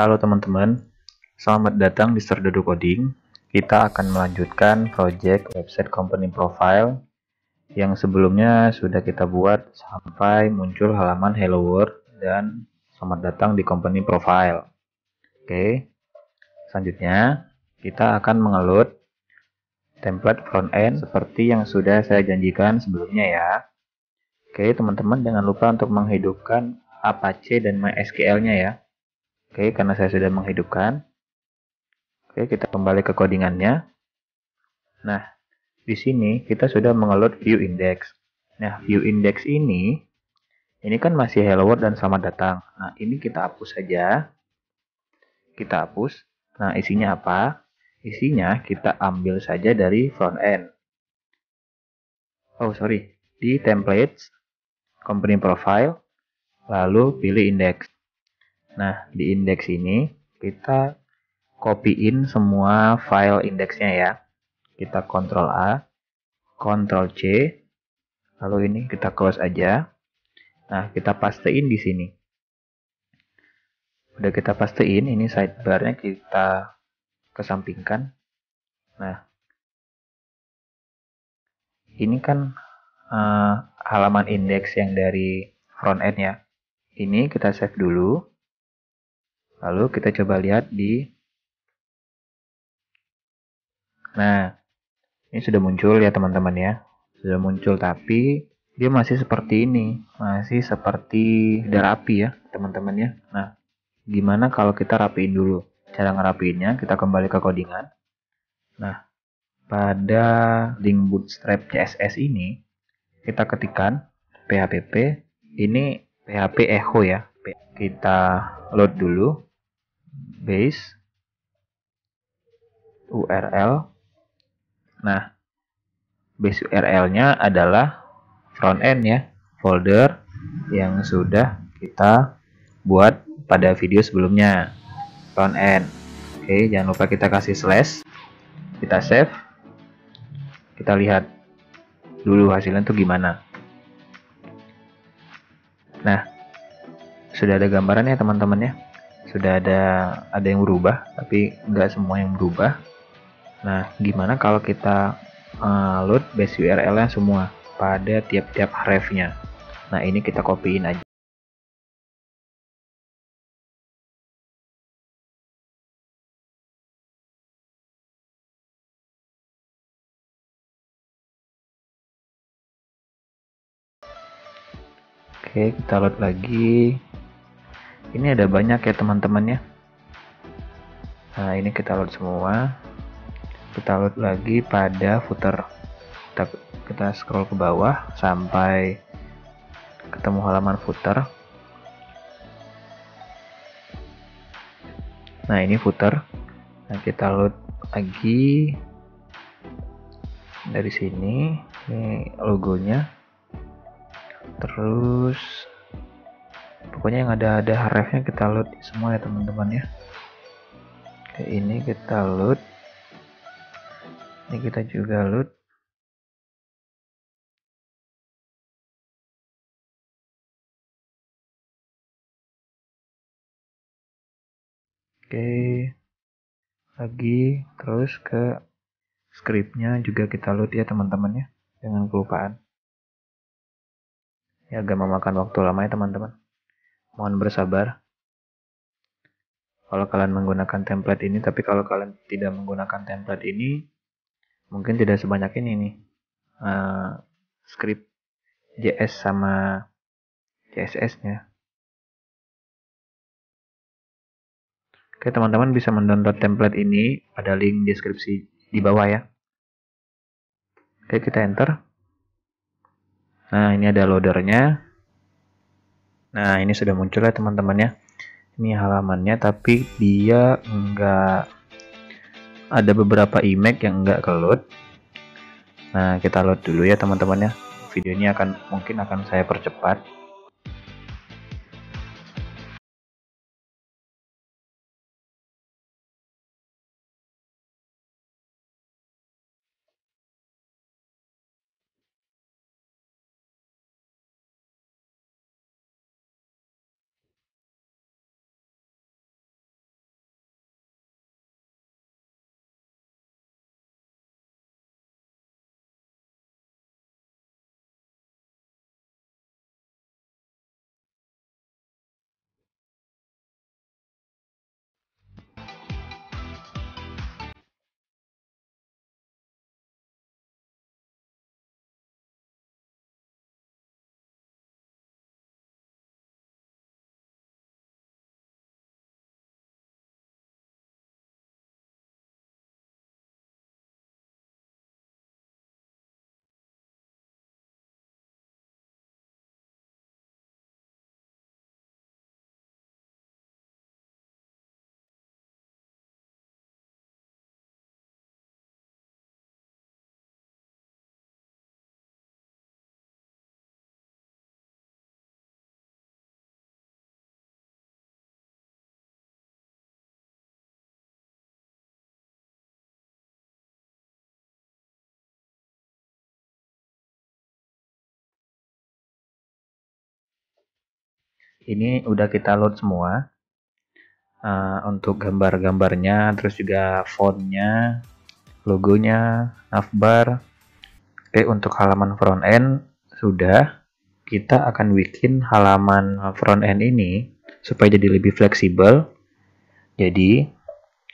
Halo teman-teman, selamat datang di Serdodo Coding. Kita akan melanjutkan project website company profile yang sebelumnya sudah kita buat sampai muncul halaman Hello World dan selamat datang di company profile. Oke, selanjutnya kita akan mengelut template front end seperti yang sudah saya janjikan sebelumnya ya. Oke, teman-teman jangan lupa untuk menghidupkan Apache dan MySQL-nya ya. Oke, karena saya sudah menghidupkan. Oke, kita kembali ke codingannya. Nah, di sini kita sudah mengelut view index. Nah, view index ini, ini kan masih hello world dan selamat datang. Nah, ini kita hapus saja. Kita hapus. Nah, isinya apa? Isinya kita ambil saja dari front end. Oh, sorry. Di templates, company profile, lalu pilih index. Nah, di indeks ini kita copy in semua file indeksnya ya. Kita Ctrl A, Ctrl C, lalu ini kita close aja. Nah, kita pastein di sini. Udah kita pastein, ini sidebarnya kita kesampingkan. Nah, ini kan uh, halaman indeks yang dari front end ya. Ini kita save dulu. Lalu kita coba lihat di Nah, ini sudah muncul ya teman-teman ya. Sudah muncul tapi dia masih seperti ini, masih seperti darah api ya teman-teman ya. Nah, gimana kalau kita rapiin dulu? Cara ngerapiinnya kita kembali ke codingan. Nah, pada link bootstrap CSS ini kita ketikkan php ini php echo ya kita load dulu base URL. Nah, base URL-nya adalah front end ya, folder yang sudah kita buat pada video sebelumnya. Front end. Oke, jangan lupa kita kasih slash. Kita save. Kita lihat dulu hasilnya tuh gimana. Nah, sudah ada gambarannya teman-teman ya sudah ada ada yang berubah tapi nggak semua yang berubah nah gimana kalau kita uh, load base URL nya semua pada tiap-tiap ref nya nah ini kita copyin aja Oke, kita load lagi ini ada banyak ya teman-teman ya nah ini kita load semua kita load lagi pada footer kita, kita scroll ke bawah sampai ketemu halaman footer nah ini footer nah kita load lagi dari sini ini logonya terus pokoknya yang ada ada harfnya kita load semua ya teman-teman ya Oke, ini kita load ini kita juga load Oke, lagi terus ke scriptnya juga kita load ya teman-teman ya, jangan kelupaan. Ya agak memakan waktu lama ya teman-teman. Mohon bersabar. Kalau kalian menggunakan template ini, tapi kalau kalian tidak menggunakan template ini, mungkin tidak sebanyak ini nih. Uh, script JS sama CSS-nya. Oke, teman-teman bisa mendownload template ini pada link deskripsi di bawah ya. Oke, kita enter. Nah, ini ada loadernya. Nah, ini sudah muncul ya teman-teman ya. Ini halamannya tapi dia enggak ada beberapa image yang enggak ke Nah, kita load dulu ya teman-teman ya. Video ini akan mungkin akan saya percepat. ini udah kita load semua uh, untuk gambar-gambarnya terus juga fontnya logonya navbar oke untuk halaman front end sudah kita akan bikin halaman front end ini supaya jadi lebih fleksibel jadi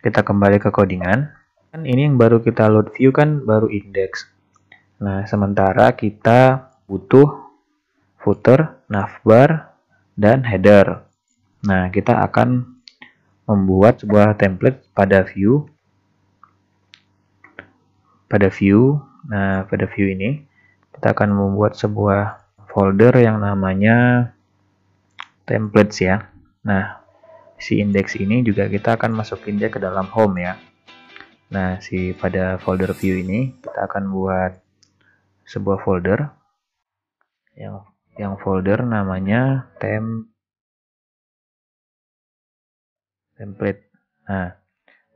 kita kembali ke codingan kan ini yang baru kita load view kan baru index nah sementara kita butuh footer navbar dan header. Nah, kita akan membuat sebuah template pada view pada view. Nah, pada view ini kita akan membuat sebuah folder yang namanya templates ya. Nah, si index ini juga kita akan masukin dia ke dalam home ya. Nah, si pada folder view ini kita akan buat sebuah folder yang yang folder namanya tem template. Nah,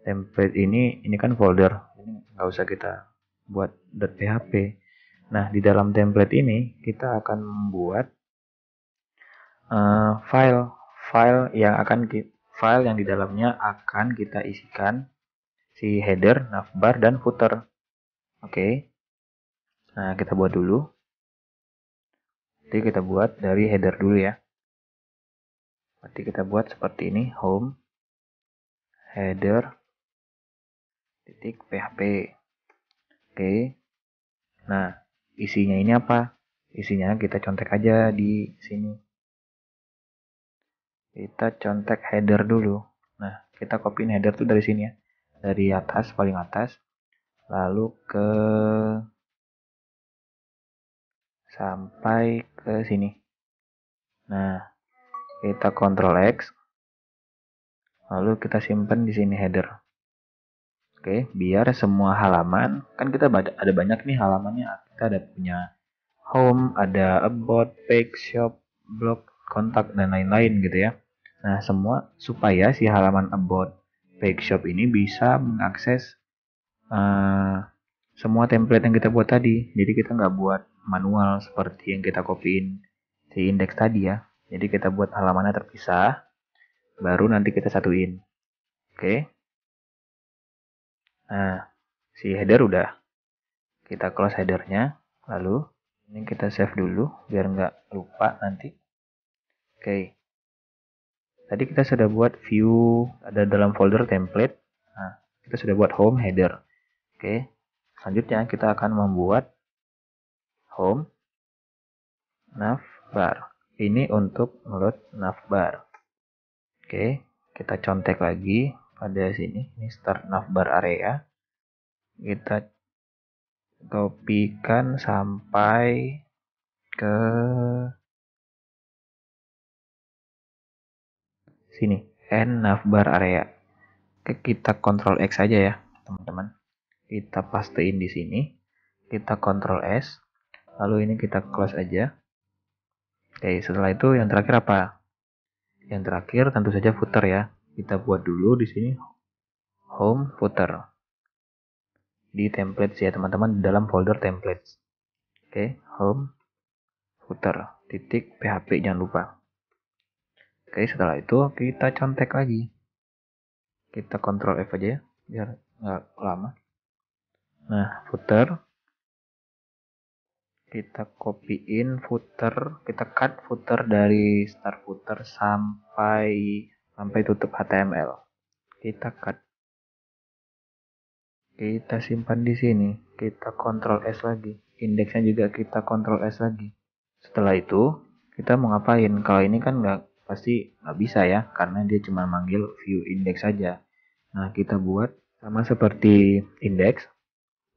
template ini ini kan folder, ini nggak usah kita buat .php. Nah, di dalam template ini kita akan membuat uh, file file yang akan file yang di dalamnya akan kita isikan si header, navbar, dan footer. Oke. Okay. Nah, kita buat dulu. Jadi kita buat dari header dulu ya. Berarti kita buat seperti ini, home header titik php. Oke. Nah, isinya ini apa? Isinya kita contek aja di sini. Kita contek header dulu. Nah, kita copy header tuh dari sini ya. Dari atas paling atas lalu ke sampai ke sini. Nah, kita kontrol X. Lalu kita simpan di sini header. Oke, biar semua halaman, kan kita ada banyak nih halamannya. Kita ada punya home, ada about, page, shop, blog, kontak, dan lain-lain gitu ya. Nah, semua supaya si halaman about, page, shop ini bisa mengakses uh, semua template yang kita buat tadi. Jadi kita nggak buat manual seperti yang kita copyin si indeks tadi ya. Jadi kita buat halamannya terpisah, baru nanti kita satuin. Oke. Okay. Nah, si header udah. Kita close headernya, lalu ini kita save dulu biar nggak lupa nanti. Oke. Okay. Tadi kita sudah buat view ada dalam folder template. Nah, kita sudah buat home header. Oke. Okay. Selanjutnya kita akan membuat home navbar. Ini untuk load navbar. Oke, kita contek lagi pada sini. Ini start navbar area. Kita kopikan sampai ke sini n navbar area Oke, kita kontrol X aja ya teman-teman kita pastein di sini kita kontrol S Lalu ini kita close aja. Oke, setelah itu yang terakhir apa? Yang terakhir tentu saja footer ya. Kita buat dulu di sini home footer di templates ya teman-teman di dalam folder templates. Oke, home footer titik php jangan lupa. Oke, setelah itu kita contek lagi. Kita control F aja ya, biar nggak lama. Nah, footer kita copyin footer kita cut footer dari start footer sampai sampai tutup HTML kita cut kita simpan di sini kita kontrol S lagi indeksnya juga kita kontrol S lagi setelah itu kita mau ngapain kalau ini kan nggak pasti nggak bisa ya karena dia cuma manggil view index saja nah kita buat sama seperti index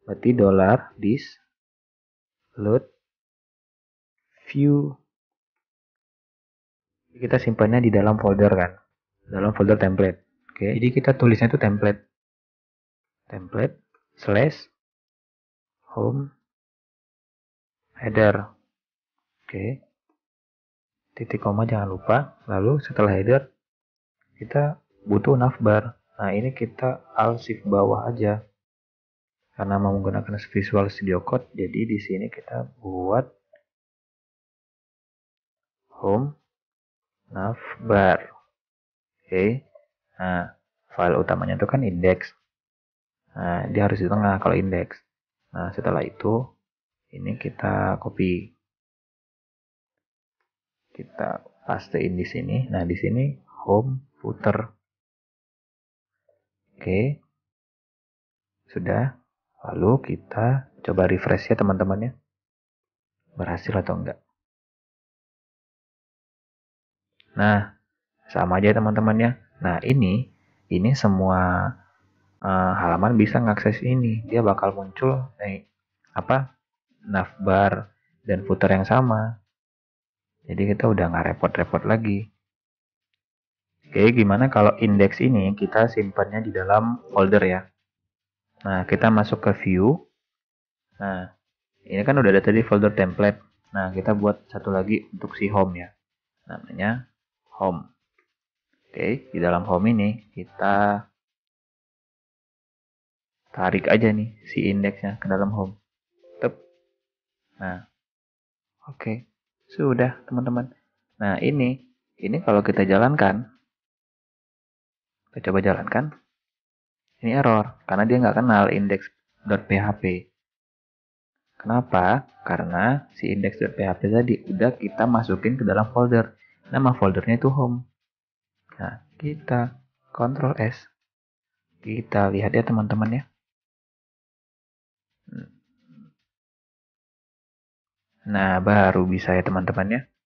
berarti dollar this load view kita simpannya di dalam folder kan dalam folder template oke jadi kita tulisnya itu template template slash home header oke titik koma jangan lupa lalu setelah header kita butuh navbar nah ini kita alt shift bawah aja karena menggunakan Visual Studio Code, jadi di sini kita buat home navbar. Oke. Okay. Nah, file utamanya itu kan index. Nah, dia harus di tengah kalau index. Nah, setelah itu ini kita copy. Kita pastein di sini. Nah, di sini home footer. Oke. Okay. Sudah. Lalu kita coba refresh ya teman-teman ya. Berhasil atau enggak. Nah, sama aja teman-teman ya. Nah, ini ini semua uh, halaman bisa ngakses ini. Dia bakal muncul eh, apa? navbar dan footer yang sama. Jadi kita udah nggak repot-repot lagi. Oke, gimana kalau indeks ini kita simpannya di dalam folder ya? Nah, kita masuk ke view. Nah, ini kan udah ada tadi folder template. Nah, kita buat satu lagi untuk si home ya. Namanya home. Oke, di dalam home ini kita tarik aja nih si indeksnya ke dalam home. Tep. Nah, oke. Sudah, teman-teman. Nah, ini, ini kalau kita jalankan, kita coba jalankan. Ini error karena dia nggak kenal index.php. Kenapa? Karena si index.php tadi udah kita masukin ke dalam folder. Nama foldernya itu home. Nah, kita Ctrl S. Kita lihat ya teman-teman ya. Hmm. Nah, baru bisa ya teman-teman ya.